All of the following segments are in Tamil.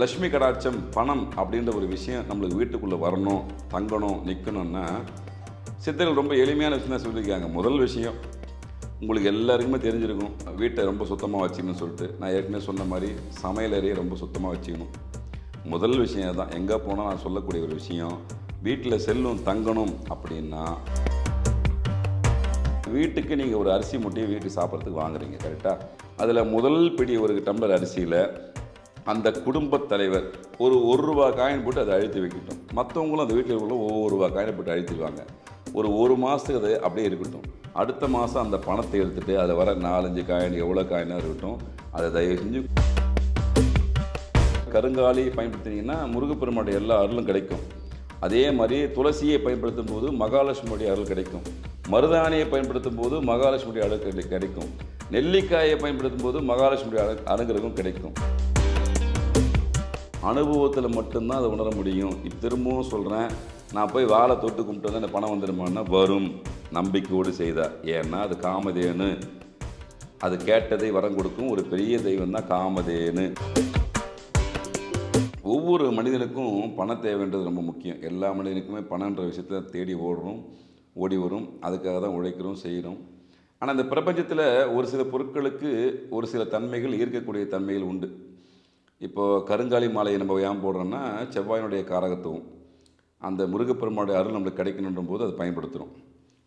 லட்சுமி கடாட்சம் பணம் அப்படின்ற ஒரு விஷயம் நம்மளுக்கு வீட்டுக்குள்ளே வரணும் தங்கணும் நிற்கணும்னா சித்தர்கள் ரொம்ப எளிமையான விஷயம் தான் சொல்லியிருக்காங்க முதல் விஷயம் உங்களுக்கு எல்லாருக்குமே தெரிஞ்சிருக்கும் வீட்டை ரொம்ப சுத்தமாக வச்சுக்கணும்னு சொல்லிட்டு நான் ஏற்கனவே சொன்ன மாதிரி சமையல் அறையை ரொம்ப சுத்தமாக வச்சுக்கணும் முதல் விஷயம் தான் எங்கே போனால் நான் சொல்லக்கூடிய ஒரு விஷயம் வீட்டில் செல்லும் தங்கணும் அப்படின்னா வீட்டுக்கு நீங்கள் ஒரு அரிசி முட்டையை வீட்டுக்கு சாப்பிட்றதுக்கு வாங்குறீங்க கரெக்டாக அதில் முதல் பிடி ஒரு டம்ளர் அரிசியில் அந்த குடும்பத் தலைவர் ஒரு ஒரு ரூபா காயின் போட்டு அதை அழுத்தி வைக்கட்டும் மற்றவங்களும் அந்த வீட்டில் உள்ள ஒவ்வொரு ரூபா காயினை போட்டு அழுத்திடுவாங்க ஒரு ஒரு மாதத்துக்கு அது அப்படியே இருக்கட்டும் அடுத்த மாதம் அந்த பணத்தை எடுத்துகிட்டு அதில் வர நாலஞ்சு காயின் எவ்வளோ காயினாக இருக்கட்டும் அதை தயவு செஞ்சு கருங்காலி பயன்படுத்தினீங்கன்னா முருகப்பெருமானுடைய எல்லா அருளும் கிடைக்கும் அதே மாதிரி துளசியை பயன்படுத்தும் போது மகாலட்சுமியுடைய அருள் கிடைக்கும் மருதாணியை பயன்படுத்தும் போது மகாலட்சுமியுடைய அழகு கிடைக்கும் நெல்லிக்காயை பயன்படுத்தும் போது மகாலட்சுமியுடைய அனுகிரகம் கிடைக்கும் அனுபவத்தில் மட்டும்தான் அதை உணர முடியும் இப்போ திரும்பவும் சொல்கிறேன் நான் போய் வாழை தொட்டு கும்பிட்டு வந்து பணம் வந்துடுமான்னா வரும் நம்பிக்கையோடு செய்தா ஏன்னா அது காமதேனு அது கேட்டதை வரம் கொடுக்கும் ஒரு பெரிய தெய்வம் தான் காமதேனு ஒவ்வொரு மனிதனுக்கும் பண தேவைன்றது ரொம்ப முக்கியம் எல்லா மனிதனுக்குமே பணன்ற விஷயத்த தேடி ஓடுறோம் ஓடி வரும் அதுக்காக தான் உழைக்கிறோம் செய்கிறோம் ஆனால் இந்த பிரபஞ்சத்தில் ஒரு சில பொருட்களுக்கு ஒரு சில தன்மைகள் ஈர்க்கக்கூடிய தன்மைகள் உண்டு இப்போது கருங்காலி மாலையை நம்ம ஏன் போடுறோம்னா செவ்வாயினுடைய காரகத்துவம் அந்த முருகப்பெருமானுடைய அருள் நம்மளுக்கு கிடைக்கணுன்ற போது அது பயன்படுத்துகிறோம்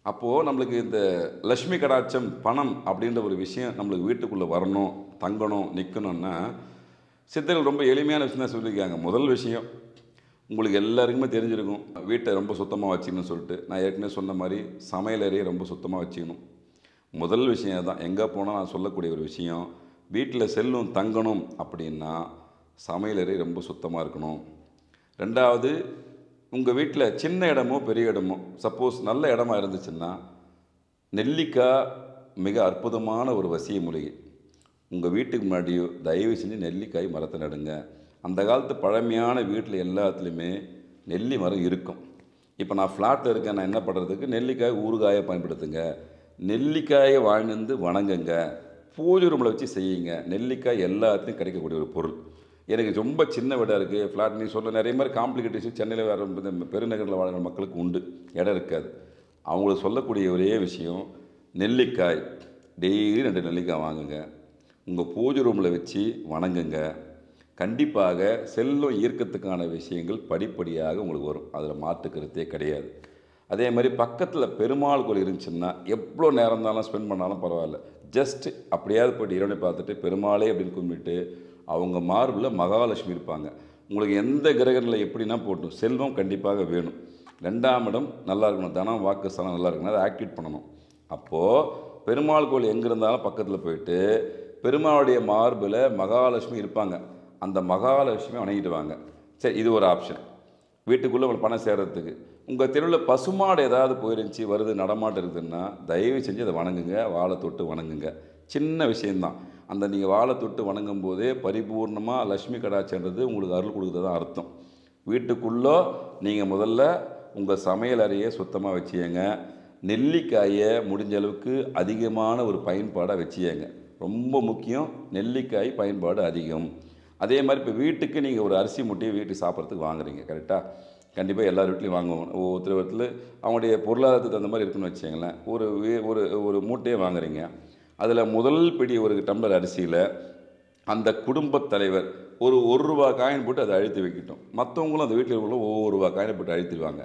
அப்போது நம்மளுக்கு இந்த லக்ஷ்மி கடாட்சம் பணம் அப்படின்ற ஒரு விஷயம் நம்மளுக்கு வீட்டுக்குள்ளே வரணும் தங்கணும் நிற்கணும்னா சித்தர்கள் ரொம்ப எளிமையான விஷயம் தான் சொல்லியிருக்காங்க முதல் விஷயம் உங்களுக்கு எல்லாருக்குமே தெரிஞ்சிருக்கும் வீட்டை ரொம்ப சுத்தமாக வச்சுக்கணும்னு சொல்லிட்டு நான் ஏற்கனவே சொன்ன மாதிரி சமையலறையை ரொம்ப சுத்தமாக வச்சுக்கணும் முதல் விஷயம் தான் எங்கே போனால் நான் சொல்லக்கூடிய ஒரு விஷயம் வீட்டில் செல்லும் தங்கணும் அப்படின்னா சமையலறை ரொம்ப சுத்தமாக இருக்கணும் ரெண்டாவது உங்கள் வீட்டில் சின்ன இடமோ பெரிய இடமோ சப்போஸ் நல்ல இடமா இருந்துச்சுன்னா நெல்லிக்காய் மிக அற்புதமான ஒரு வசிய மூலிகை உங்கள் வீட்டுக்கு முன்னாடியோ தயவு செஞ்சு நெல்லிக்காய் மரத்தை நடுங்க அந்த காலத்து பழமையான வீட்டில் எல்லாத்துலேயுமே நெல்லி மரம் இருக்கும் இப்போ நான் ஃப்ளாட்டில் இருக்கேன் நான் என்ன பண்ணுறதுக்கு நெல்லிக்காய் ஊறுகாயை பயன்படுத்துங்க நெல்லிக்காயை வாழ்ந்து வணங்குங்க பூஜை ரூமில் வச்சு செய்யுங்க நெல்லிக்காய் எல்லாத்துலேயும் கிடைக்கக்கூடிய ஒரு பொருள் எனக்கு ரொம்ப சின்ன வீடாக இருக்குது ஃப்ளாட் நீ சொல்ல நிறைய மாதிரி காம்ப்ளிகேட்டிஸ் சென்னையில் வேறு பெருநகரில் வாழ்கிற மக்களுக்கு உண்டு இடம் இருக்காது அவங்களுக்கு சொல்லக்கூடிய ஒரே விஷயம் நெல்லிக்காய் டெய்லி ரெண்டு நெல்லிக்காய் வாங்குங்க உங்கள் பூஜை ரூமில் வச்சு வணங்குங்க கண்டிப்பாக செல்லும் ஈர்க்கத்துக்கான விஷயங்கள் படிப்படியாக உங்களுக்கு வரும் அதில் மாற்றுக்கிறதே கிடையாது அதே மாதிரி பக்கத்தில் பெருமாள் கோயில் இருந்துச்சுன்னா எவ்வளோ நேரம் இருந்தாலும் ஸ்பெண்ட் பண்ணாலும் பரவாயில்ல ஜஸ்ட் அப்படியாவது போய்ட்டு இறைவனை பார்த்துட்டு பெருமாளே அப்படின்னு கும்பிட்டு அவங்க மார்பில் மகாலட்சுமி இருப்பாங்க உங்களுக்கு எந்த கிரகங்களில் எப்படின்னா போட்டும் செல்வம் கண்டிப்பாக வேணும் ரெண்டாம் இடம் நல்லா இருக்கணும் தனம் வாக்கு ஸ்தலம் நல்லா இருக்கணும் அதை ஆக்டிவேட் பண்ணணும் அப்போது பெருமாள் கோயில் எங்கே இருந்தாலும் பக்கத்தில் போயிட்டு பெருமாளுடைய மார்பில் மகாலட்சுமி இருப்பாங்க அந்த மகாலட்சுமி வணங்கிடுவாங்க சரி இது ஒரு ஆப்ஷன் வீட்டுக்குள்ளே பணம் சேர்கிறதுக்கு உங்கள் தெருவில் பசுமாடு ஏதாவது போயிருந்துச்சு வருது நடமாட்டம் இருக்குதுன்னா தயவு செஞ்சு அதை வணங்குங்க வாழை தொட்டு வணங்குங்க சின்ன விஷயந்தான் அந்த நீங்கள் வாழை தொட்டு வணங்கும் போதே பரிபூர்ணமாக லக்ஷ்மி கடாச்சன்றது உங்களுக்கு அருள் கொடுக்குறது அர்த்தம் வீட்டுக்குள்ளே நீங்கள் முதல்ல உங்கள் சமையல் அறையை சுத்தமாக வச்சுங்க நெல்லிக்காயை முடிஞ்ச அளவுக்கு அதிகமான ஒரு பயன்பாடாக வச்சுங்க ரொம்ப முக்கியம் நெல்லிக்காய் பயன்பாடு அதிகம் அதே மாதிரி இப்போ வீட்டுக்கு நீங்கள் ஒரு அரிசி முட்டையை வீட்டுக்கு சாப்பிட்றதுக்கு வாங்குறீங்க கரெக்டாக கண்டிப்பாக எல்லார் வீட்லையும் வாங்குவோம் ஒவ்வொருத்தர் வீட்டில் அவங்களுடைய பொருளாதாரத்துக்கு தகுந்த மாதிரி இருக்குன்னு வச்சுங்களேன் ஒரு ஒரு ஒரு மூட்டையை வாங்குறீங்க அதில் முதல் பிடி ஒரு டம்ளர் அரிசியில் அந்த குடும்பத் தலைவர் ஒரு ஒரு ரூபா காயின் போட்டு அதை அழுத்தி வைக்கட்டும் மற்றவங்களும் அந்த வீட்டில் உள்ள ஒவ்வொரு ரூபா காயினை போட்டு அழுத்திடுவாங்க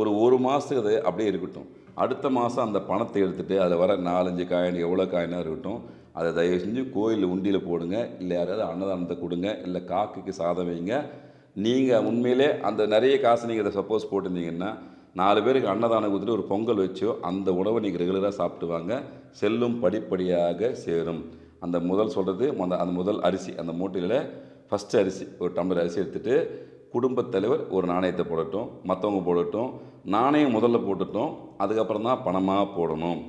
ஒரு ஒரு மாதத்துக்கு அது அப்படியே இருக்கட்டும் அடுத்த மாதம் அந்த பணத்தை எடுத்துகிட்டு அதில் வர நாலஞ்சு காயின் எவ்வளோ காயினாக இருக்கட்டும் அதை தயவு செஞ்சு கோயிலில் உண்டியில் போடுங்க இல்லை யாராவது அன்னதானத்தை கொடுங்க இல்லை காக்குக்கு சாதம் வைங்க நீங்கள் உண்மையிலே அந்த நிறைய காசு நீங்கள் அதை சப்போஸ் போட்டிருந்தீங்கன்னா நாலு பேருக்கு அன்னதானம் கொடுத்துட்டு ஒரு பொங்கல் வச்சோ அந்த உணவை நீங்கள் ரெகுலராக சாப்பிடுவாங்க செல்லும் படிப்படியாக சேரும் அந்த முதல் சொல்கிறது அந்த அந்த முதல் அரிசி அந்த மூட்டையில் ஃபஸ்ட்டு அரிசி ஒரு டம்ளர் அரிசி எடுத்துகிட்டு குடும்பத்தலைவர் ஒரு நாணயத்தை போடட்டும் மற்றவங்க போடட்டும் நாணயம் முதல்ல போட்டுட்டோம் அதுக்கப்புறம் தான் பணமாக போடணும்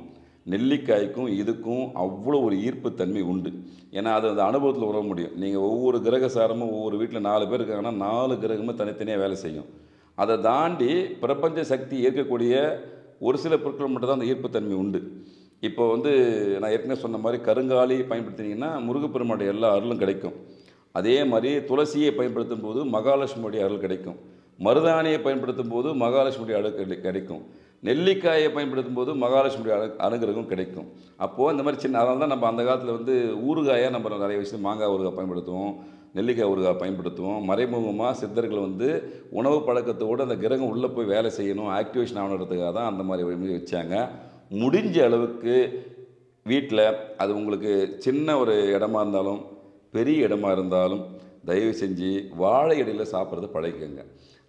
நெல்லிக்காய்க்கும் இதுக்கும் அவ்வளோ ஒரு ஈர்ப்பு தன்மை உண்டு ஏன்னா அது அந்த அனுபவத்தில் உணர முடியும் நீங்கள் ஒவ்வொரு கிரக சாரமும் ஒவ்வொரு வீட்டில் நாலு பேர் இருக்காங்கன்னா நாலு கிரகமும் தனித்தனியாக வேலை செய்யும் அதை தாண்டி பிரபஞ்ச சக்தி ஏற்கக்கூடிய ஒரு சில பொருட்கள் மட்டும்தான் அந்த ஈர்ப்புத்தன்மை உண்டு இப்போ வந்து நான் ஏற்கனவே சொன்ன மாதிரி கருங்காலி பயன்படுத்தினீங்கன்னா முருகப்பெருமாடைய எல்லா அருளும் கிடைக்கும் அதே மாதிரி துளசியை பயன்படுத்தும் போது மகாலட்சுமியுடைய அருள் கிடைக்கும் மருதாணியை பயன்படுத்தும் போது மகாலட்சுமியுடைய அருள் கிடைக்கும் நெல்லிக்காயை பயன்படுத்தும் போது மகாலட்சுமி அனு அனுகிரகம் கிடைக்கும் அப்போது இந்த மாதிரி சின்ன அதனால தான் நம்ம அந்த காலத்தில் வந்து ஊறுகாயை நம்ம நிறைய விஷயம் மாங்காய் ஊறுகாய் பயன்படுத்துவோம் நெல்லிக்காய் ஊறுகாய் பயன்படுத்துவோம் மறைமுகமாக சித்தர்கள் வந்து உணவு பழக்கத்தோடு அந்த கிரகம் உள்ளே போய் வேலை செய்யணும் ஆக்டிவேஷன் ஆகணுன்றதுக்காக தான் அந்த மாதிரி வழிமுறை வச்சாங்க முடிஞ்ச அளவுக்கு வீட்டில் அது உங்களுக்கு சின்ன ஒரு இடமா இருந்தாலும் பெரிய இடமா இருந்தாலும் தயவு செஞ்சு வாழை இடையில் சாப்பிட்றது பழகிக்கங்க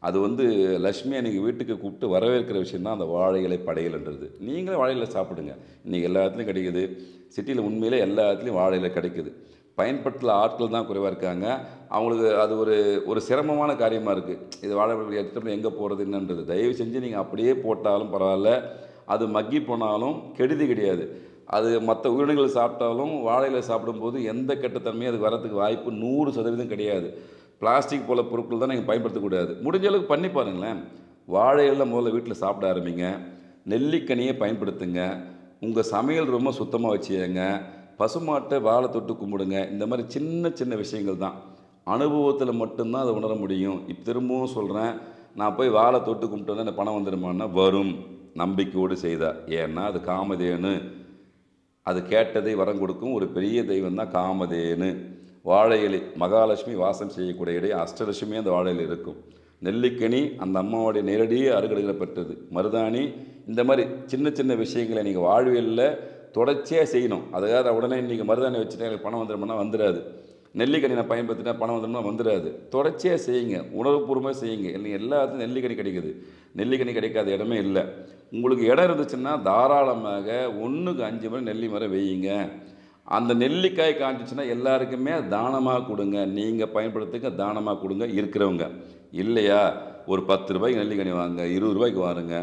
அது வந்து லக்ஷ்மி அன்றைக்கி வீட்டுக்கு கூப்பிட்டு வரவேற்கிற விஷயம் தான் அந்த வாழை இலை படையல்ன்றது நீங்களே வாழை சாப்பிடுங்க இன்றைக்கி எல்லா இடத்துலையும் கிடைக்குது சிட்டியில் உண்மையிலே எல்லா இடத்துலையும் கிடைக்கிது கிடைக்குது பயன்படுத்தல ஆட்கள் தான் குறைவாக இருக்காங்க அவங்களுக்கு அது ஒரு ஒரு சிரமமான காரியமாக இருக்குது இது வாழை எடுத்துகிட்டு எங்கே போகிறது என்னன்றது தயவு செஞ்சு நீங்கள் அப்படியே போட்டாலும் பரவாயில்ல அது மக்கி போனாலும் கெடுதி கிடையாது அது மற்ற உயிரினங்கள் சாப்பிட்டாலும் வாழையில் சாப்பிடும்போது எந்த கெட்டத்தன்மையும் அது வரத்துக்கு வாய்ப்பு நூறு சதவீதம் கிடையாது பிளாஸ்டிக் போல பொருட்கள் தான் நீங்கள் பயன்படுத்தக்கூடாது முடிஞ்ச அளவுக்கு பண்ணி பாருங்களேன் வாழையெல்லாம் முதல்ல வீட்டில் சாப்பிட ஆரம்பிங்க நெல்லிக்கனியை பயன்படுத்துங்க உங்கள் சமையல் ரொம்ப சுத்தமாக வச்சுக்கங்க பசுமாட்டை வாழை தொட்டு கும்பிடுங்க இந்த மாதிரி சின்ன சின்ன விஷயங்கள் தான் அனுபவத்தில் மட்டும்தான் அதை உணர முடியும் இப்போ திரும்பவும் சொல்கிறேன் நான் போய் வாழை தொட்டு கும்பிட்டு வந்தால் பணம் வந்துடுமான்னா வரும் நம்பிக்கையோடு செய்தா ஏன்னா அது காமதேனு அது கேட்டதை வரம் கொடுக்கும் ஒரு பெரிய தெய்வம் தான் காமதேனு வாழை இலை மகாலட்சுமி வாசம் செய்யக்கூடிய இடையே அஷ்டலட்சுமி அந்த வாழையில் இருக்கும் நெல்லிக்கனி அந்த அம்மாவுடைய நேரடியே அறுகடையில் பெற்றது மருதாணி இந்த மாதிரி சின்ன சின்ன விஷயங்களை நீங்கள் வாழ்வியலில் தொடர்ச்சியாக செய்யணும் அதுக்காக உடனே இன்றைக்கி மருதாணி வச்சுட்டா எனக்கு பணம் வந்துடும்னா வந்துடாது நெல்லிக்கனி நான் பயன்படுத்தினா பணம் வந்துடும்னா வந்துடாது தொடர்ச்சியாக செய்யுங்க உணர்வுபூர்வமாக செய்யுங்க இல்லைங்க எல்லாத்துக்கும் நெல்லிக்கனி கிடைக்குது நெல்லிக்கனி கிடைக்காத இடமே இல்லை உங்களுக்கு இடம் இருந்துச்சுன்னா தாராளமாக ஒன்றுக்கு அஞ்சு மணி நெல்லி மரம் வெய்யுங்க அந்த நெல்லிக்காய் காஞ்சிச்சுன்னா எல்லாருக்குமே தானமாக கொடுங்க நீங்கள் பயன்படுத்துங்க தானமாக கொடுங்க இருக்கிறவங்க இல்லையா ஒரு பத்து ரூபாய்க்கு நெல்லிக்கனி வாங்க இருபது ரூபாய்க்கு வாருங்க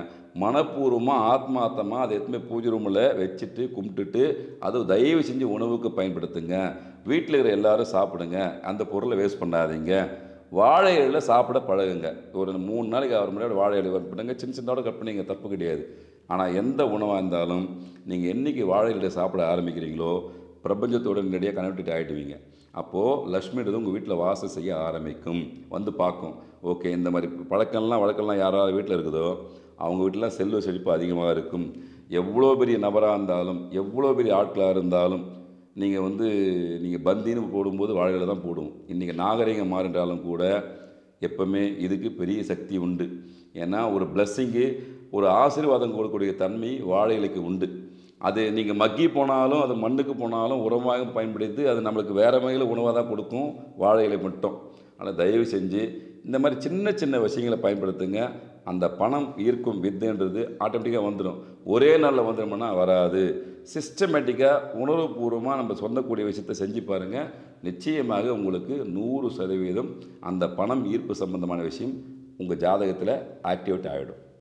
மனப்பூர்வமாக ஆத்மார்த்தமாக அதை எத்தனை பூஜை ரூமில் வச்சுட்டு கும்பிட்டுட்டு அது தயவு செஞ்சு உணவுக்கு பயன்படுத்துங்க வீட்டில் இருக்கிற எல்லோரும் சாப்பிடுங்க அந்த பொருளை வேஸ்ட் பண்ணாதீங்க வாழை இலையில் சாப்பிட பழகுங்க ஒரு மூணு நாளைக்கு ஆறு மணி நேரம் வாழை இலை பண்ணுங்க சின்ன சின்னதோட கட் பண்ணிங்க தப்பு கிடையாது ஆனால் எந்த உணவாக இருந்தாலும் நீங்கள் என்றைக்கு வாழை இலையை சாப்பிட ஆரம்பிக்கிறீங்களோ பிரபஞ்சத்தோட நிறைய கனெக்டட் ஆகிடுவீங்க அப்போது லக்ஷ்மின்றது உங்கள் வீட்டில் வாசல் செய்ய ஆரம்பிக்கும் வந்து பார்க்கும் ஓகே இந்த மாதிரி பழக்கம்லாம் வழக்கம்லாம் யாராவது வீட்டில் இருக்குதோ அவங்க வீட்டிலாம் செல்வ செழிப்பு அதிகமாக இருக்கும் எவ்வளோ பெரிய நபராக இருந்தாலும் எவ்வளோ பெரிய ஆட்களாக இருந்தாலும் நீங்கள் வந்து நீங்கள் பந்தின்னு போடும்போது வாழையில் தான் போடுவோம் இன்றைக்கி நாகரிகம் மாறின்றாலும் கூட எப்போவுமே இதுக்கு பெரிய சக்தி உண்டு ஏன்னா ஒரு பிளஸ்ஸிங்கு ஒரு ஆசீர்வாதம் கொடுக்கக்கூடிய தன்மை வாழை இலைக்கு உண்டு அது நீங்கள் மக்கி போனாலும் அது மண்ணுக்கு போனாலும் உரமாக பயன்படுத்தி அது நம்மளுக்கு வேறு வகையில் உணவாக தான் கொடுக்கும் வாழை மட்டும் ஆனால் தயவு செஞ்சு இந்த மாதிரி சின்ன சின்ன விஷயங்களை பயன்படுத்துங்க அந்த பணம் ஈர்க்கும் வித்துன்றது ஆட்டோமேட்டிக்காக வந்துடும் ஒரே நாளில் வந்துடும்னா வராது சிஸ்டமேட்டிக்காக உணர்வுபூர்வமாக நம்ம சொல்லக்கூடிய விஷயத்தை செஞ்சு பாருங்கள் நிச்சயமாக உங்களுக்கு நூறு சதவீதம் அந்த பணம் ஈர்ப்பு சம்பந்தமான விஷயம் உங்கள் ஜாதகத்தில் ஆக்டிவேட் ஆகிடும்